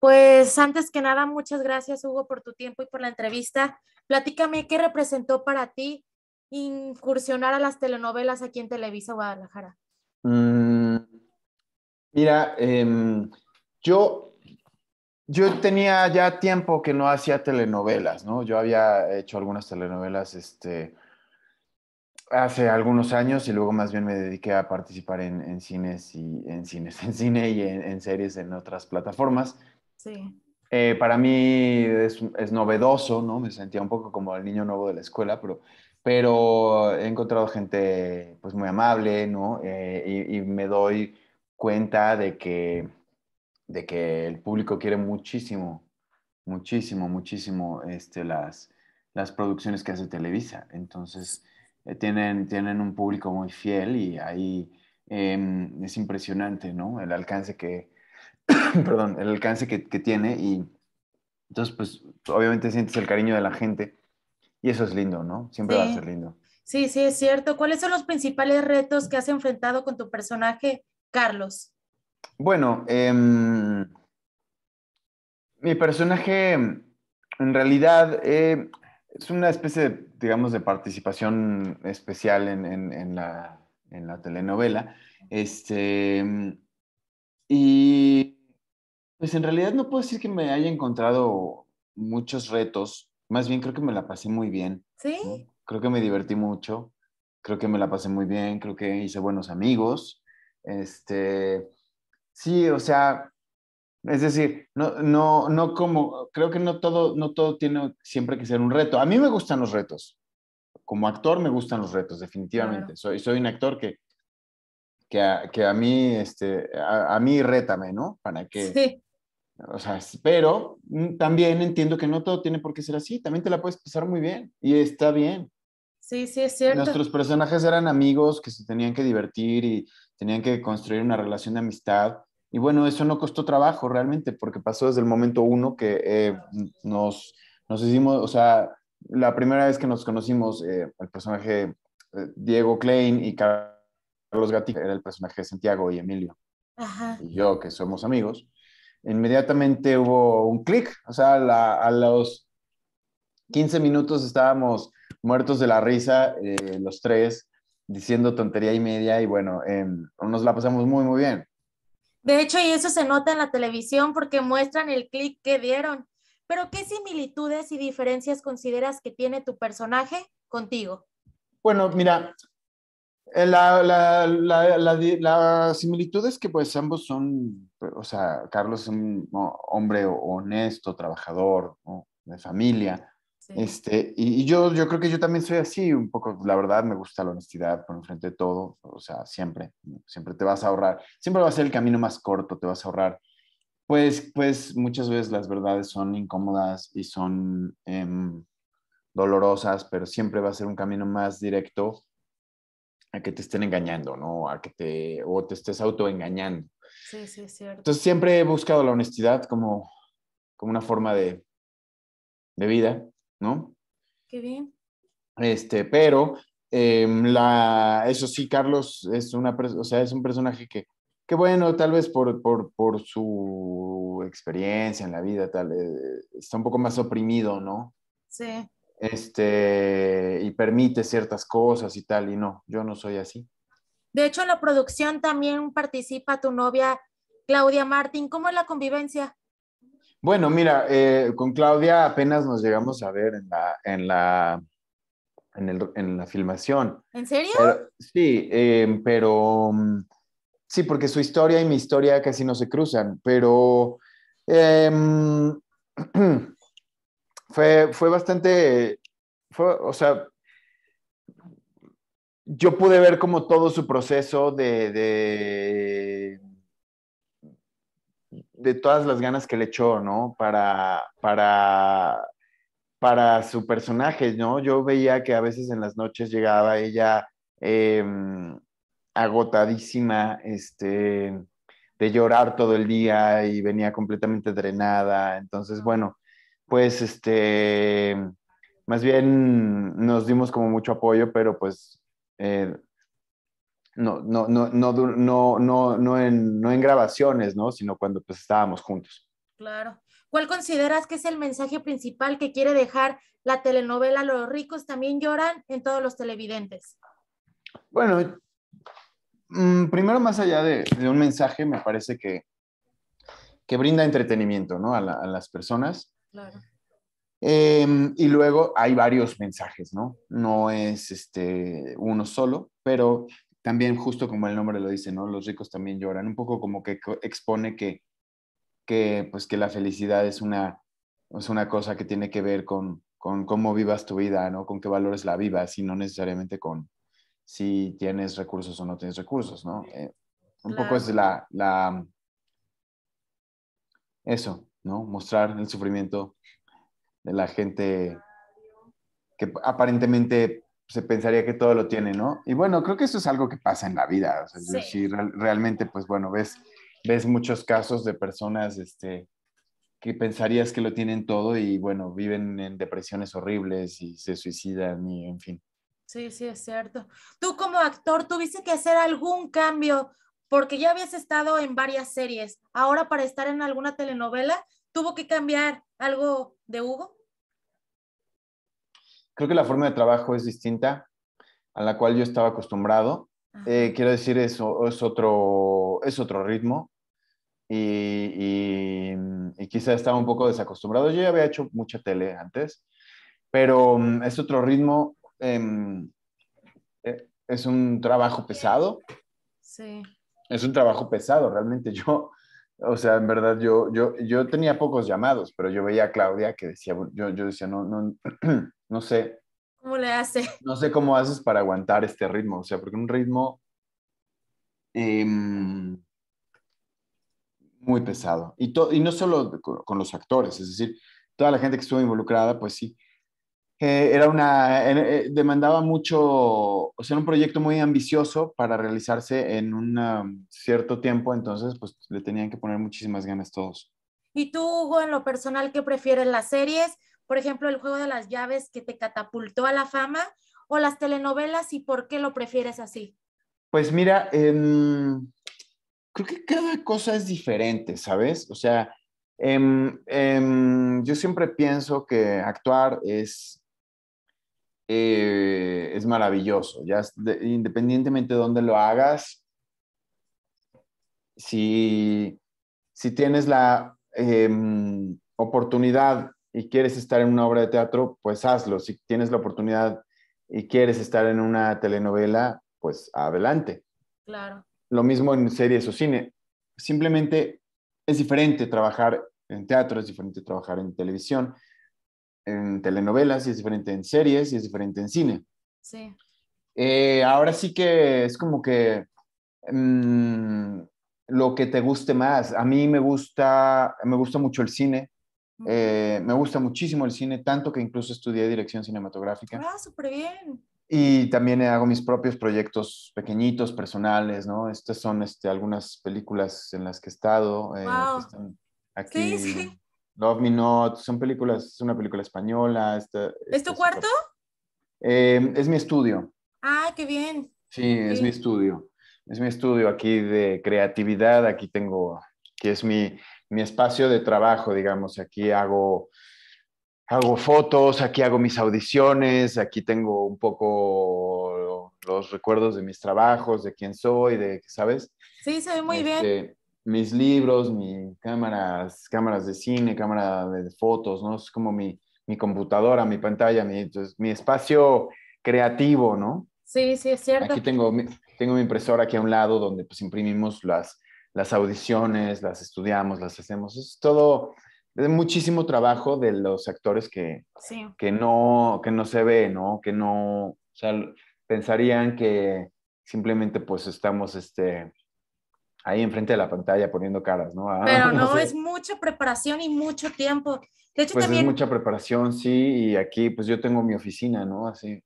Pues antes que nada, muchas gracias Hugo por tu tiempo y por la entrevista. Platícame qué representó para ti incursionar a las telenovelas aquí en Televisa Guadalajara. Mm, mira, em, yo, yo tenía ya tiempo que no hacía telenovelas, ¿no? Yo había hecho algunas telenovelas, este, hace algunos años y luego más bien me dediqué a participar en, cines y en cines, en cine y en series en otras plataformas. Sí. Eh, para mí es, novedoso, ¿no? Me sentía un poco como el niño nuevo de la escuela, pero, pero he encontrado gente pues muy amable, eh, y, me doy cuenta de que, de que el público quiere muchísimo, muchísimo, muchísimo este, las, producciones que hace Televisa. Entonces, eh, tienen, tienen un público muy fiel y ahí em, es impresionante, El alcance que, perdón, el alcance que, tiene y entonces pues obviamente sientes el cariño de la gente y eso es lindo, ¿no? Siempre va a ser lindo. Sí, sí, es cierto. ¿Cuáles son los principales retos que has enfrentado con tu personaje, Carlos? Bueno, em, mi personaje em, en realidad eh, es una especie, digamos, de participación especial en, la, en la telenovela. Este, em, y pues en realidad no puedo decir que me haya encontrado muchos retos, más bien creo que me la pasé muy bien. Sí. Creo que me divertí mucho, creo que me la pasé muy bien, creo que hice buenos amigos. Este, sí, o sea, es decir, no, no, no como, creo que no todo, no todo tiene siempre que ser un reto. A mí me gustan los retos. Como actor me gustan los retos, definitivamente. Soy, soy un actor que, que, a, mí, este, a, mí rétame, ¿no? Para que, sí. O sea, pero mm, también entiendo que no todo tiene por qué ser así. También te la puedes pasar muy bien y está bien. Sí, sí, es cierto. Nuestros personajes eran amigos que se tenían que divertir y tenían que construir una relación de amistad. Y bueno, eso no costó trabajo realmente, porque pasó desde el momento uno que eh, nos, nos hicimos, o sea, la primera vez que nos conocimos, eh, el personaje eh, Diego Klein y Carlos Gatica era el personaje de Santiago y Emilio. Ajá. Y yo, que somos amigos inmediatamente hubo un clic, o sea, a los 15 minutos estábamos muertos de la risa, eh, los tres, diciendo tontería y media, y bueno, em, nos la pasamos muy, muy bien. De hecho, y eso se nota en la televisión porque muestran el clic que dieron. Pero, ¿qué similitudes y diferencias consideras que tiene tu personaje contigo? Bueno, mira, eh, la, la, la, la que pues ambos son o sea, Carlos es un hombre honesto, trabajador, de familia. Este, y, yo, yo creo que yo también soy así, un poco, la verdad, me gusta la honestidad por frente de todo, o sea, siempre, siempre te vas a ahorrar, siempre va a ser el camino más corto, te vas a ahorrar. Pues, pues muchas veces las verdades son incómodas y son em, dolorosas, pero siempre va a ser un camino más directo a que te estén engañando, ¿no? A que te, o te estés autoengañando. Sí, sí, cierto. Entonces siempre he buscado la honestidad como, como una forma de, vida, ¿no? Qué bien. Este, pero em, la, eso sí, Carlos es una o sea, es un personaje que, que bueno, tal vez por, por, su experiencia en la vida, tal, eh, está un poco más oprimido, ¿no? Sí. Este, y permite ciertas cosas y tal, y no, yo no soy así. De hecho, en la producción también participa tu novia Claudia Martín. ¿Cómo es la convivencia? Bueno, mira, eh, con Claudia apenas nos llegamos a ver en la, en la, filmación. ¿En serio? sí, eh, pero mm, sí, porque su historia y mi historia casi no se cruzan, pero em, fue, bastante, o sea, yo pude ver como todo su proceso de, de, todas las ganas que le echó, ¿no? Para, para, para su personaje, ¿no? Yo veía que a veces en las noches llegaba ella em, agotadísima, este, de llorar todo el día y venía completamente drenada. Entonces, bueno, pues este, más bien nos dimos como mucho apoyo, pero pues eh, no, no, no, no, en, grabaciones, ¿no? Sino cuando pues, estábamos juntos. Claro. ¿Cuál consideras que es el mensaje principal que quiere dejar la telenovela Los ricos también lloran en todos los televidentes? Bueno, mm, primero más allá de, un mensaje, me parece que, brinda entretenimiento, ¿no? A, a las personas. Claro. Em, y luego hay varios mensajes, ¿no? No es este, uno solo, pero también justo como el nombre lo dice, ¿no? Los ricos también lloran, un poco como que expone que, que, pues que la felicidad es una, es una cosa que tiene que ver con, con cómo vivas tu vida, ¿no? Con qué valores la vivas y no necesariamente con si tienes recursos o no tienes recursos, ¿no? Eh, un poco es la, la... Eso, ¿no? Mostrar el sufrimiento de la gente que aparentemente se pensaría que todo lo tiene, ¿no? Y bueno, creo que eso es algo que pasa en la vida. realmente, pues bueno, ves, ves muchos casos de personas este, que pensarías que lo tienen todo y bueno, viven en depresiones horribles y se suicidan y en fin. Sí, sí, es cierto. Tú como actor tuviste que hacer algún cambio porque ya habías estado en varias series. Ahora para estar en alguna telenovela ¿Tuvo que cambiar algo de Hugo? Creo que la forma de trabajo es distinta a la cual yo estaba acostumbrado. Eh, quiero decir, eso es otro, es otro ritmo y, quizás quizá estaba un poco desacostumbrado. Yo ya había hecho mucha tele antes, pero mm, es otro ritmo. Em, eh, es un trabajo pesado. Sí. Es un trabajo pesado, realmente. Yo o sea, en verdad, yo, yo, tenía pocos llamados, pero yo veía a Claudia que decía, yo, decía, no, no, sé. ¿Cómo le hace? No sé cómo haces para aguantar este ritmo, o sea, porque un ritmo em, muy pesado. Y, y no solo con los actores, es decir, toda la gente que estuvo involucrada, pues sí, eh, era una, eh, demandaba mucho, o sea, era un proyecto muy ambicioso para realizarse en un um, cierto tiempo, entonces pues le tenían que poner muchísimas ganas todos. ¿Y tú, Hugo, en lo personal, qué prefieres las series? Por ejemplo, el juego de las llaves que te catapultó a la fama o las telenovelas y por qué lo prefieres así? Pues mira, em, creo que cada cosa es diferente, ¿sabes? O sea, em, em, yo siempre pienso que actuar es eh, es maravilloso. Ya independientemente de dónde lo hagas, si, si tienes la em, oportunidad y quieres estar en una obra de teatro, pues hazlo. Si tienes la oportunidad y quieres estar en una telenovela, pues adelante. Claro. Lo mismo en series o cine. Simplemente es diferente trabajar en teatro, es diferente trabajar en televisión, en telenovelas y es diferente en series y es diferente en cine. Sí. Eh, ahora sí que es como que mm, lo que te guste más. A mí me gusta, me gusta mucho el cine. Eh, me gusta muchísimo el cine, tanto que incluso estudié dirección cinematográfica. Ah, súper bien. Y también hago mis propios proyectos pequeñitos, personales, ¿no? Estas son este, algunas películas en las que he estado. wow. Eh, están aquí. Sí, sí. Love Me Not, son películas, es una película española. ¿Es tu cuarto? Em, es mi estudio. Ah, qué bien. Sí, es mi estudio. Es mi estudio aquí de creatividad, aquí tengo, que es mi, espacio de trabajo, digamos, aquí hago, hago fotos, aquí hago mis audiciones, aquí tengo un poco los recuerdos de mis trabajos, de quién soy, de, ¿sabes? Sí, se ve muy bien. bien. Este, mis libros, mis cámaras, cámaras de cine, cámara de fotos, ¿no? Es como mi, mi computadora, mi pantalla, mi, entonces, mi espacio creativo, ¿no? Sí, sí, es cierto. Aquí tengo, tengo mi impresora aquí a un lado donde pues imprimimos las, las audiciones, las estudiamos, las hacemos. Es todo, es muchísimo trabajo de los actores que, que, no, que no se ve, ¿no? Que no, o sea, pensarían que simplemente pues estamos, este, ahí enfrente de la pantalla poniendo caras, ¿no? Ah, Pero no, es mucha preparación y mucho tiempo. De hecho, pues también... mucha preparación, sí, y aquí pues yo tengo mi oficina, ¿no? Así.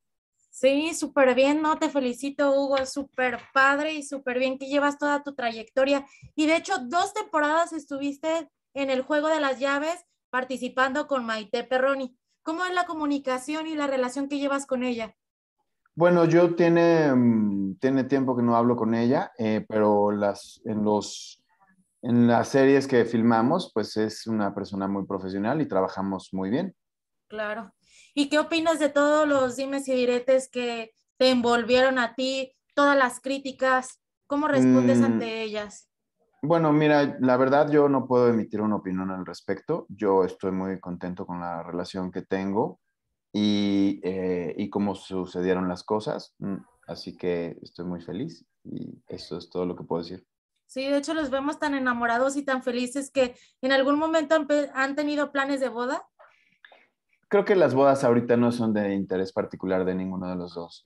Sí, súper bien, ¿no? Te felicito, Hugo, súper padre y súper bien que llevas toda tu trayectoria. Y de hecho, dos temporadas estuviste en el Juego de las Llaves participando con Maite Perroni. ¿Cómo es la comunicación y la relación que llevas con ella? Bueno, yo tiene, mm, tiene tiempo que no hablo con ella, eh, pero las, en, los, en las series que filmamos, pues es una persona muy profesional y trabajamos muy bien. Claro. ¿Y qué opinas de todos los dimes y diretes que te envolvieron a ti, todas las críticas? ¿Cómo respondes mm. ante ellas? Bueno, mira, la verdad yo no puedo emitir una opinión al respecto. Yo estoy muy contento con la relación que tengo eh, y, cómo sucedieron las cosas. Mm, así que estoy muy feliz y eso es todo lo que puedo decir. Sí, de hecho los vemos tan enamorados y tan felices que en algún momento han, tenido planes de boda. Creo que las bodas ahorita no son de interés particular de ninguno de los dos.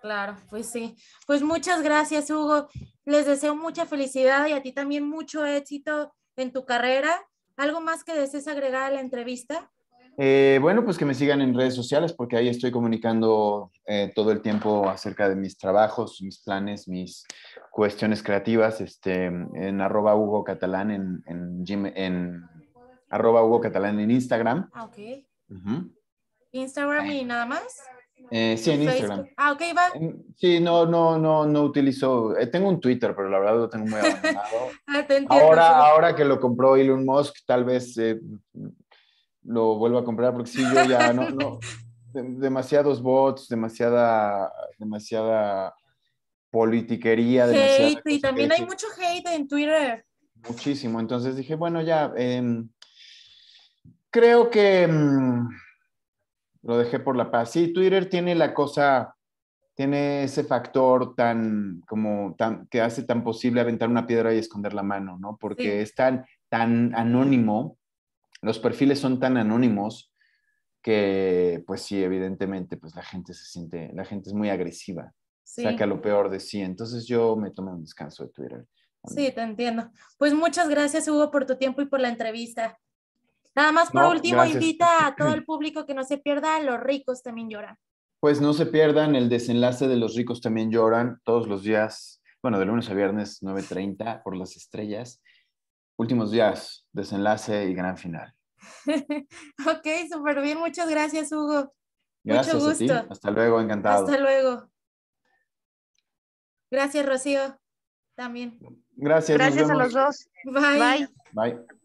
Claro, pues sí. Pues muchas gracias, Hugo. Les deseo mucha felicidad y a ti también mucho éxito en tu carrera. ¿Algo más que desees agregar a la entrevista? Eh, bueno, pues que me sigan en redes sociales porque ahí estoy comunicando eh, todo el tiempo acerca de mis trabajos, mis planes, mis cuestiones creativas. Este, en arroba Hugo Catalán en, en, Hugo Catalán en Instagram. Ah, ok. Instagram y nada más. Eh, sí, en Instagram. Ah, ok, va. Sí, no, no, no, no utilizo. tengo un Twitter, pero la verdad lo tengo muy abandonado. Ah, ahora, ahora que lo compró Elon Musk, tal vez lo vuelvo a comprar porque sí, yo ya no, demasiados bots, demasiada, demasiada politiquería. y también hay mucho hate en Twitter. Muchísimo, entonces dije, bueno, ya, em, creo que mm, lo dejé por la paz. Sí, Twitter tiene la cosa, tiene ese factor tan, como, tan, que hace tan posible aventar una piedra y esconder la mano, ¿no? Porque es tan, tan anónimo los perfiles son tan anónimos que, pues sí, evidentemente, pues la gente se siente, la gente es muy agresiva, saca lo peor de sí. Entonces yo me tomé un descanso de Twitter. Sí, te entiendo. Pues muchas gracias, Hugo, por tu tiempo y por la entrevista. Nada más por último, invita a todo el público que no se pierda, los ricos también lloran. Pues no se pierdan el desenlace de Los ricos también lloran todos los días, bueno, de lunes a viernes 9.30 por las estrellas últimos días, desenlace y gran final. ok, súper bien. Muchas gracias, Hugo. Gracias Hasta luego, encantado. Hasta luego. Gracias, Rocío. También. Gracias. Gracias a los dos. Bye. Bye.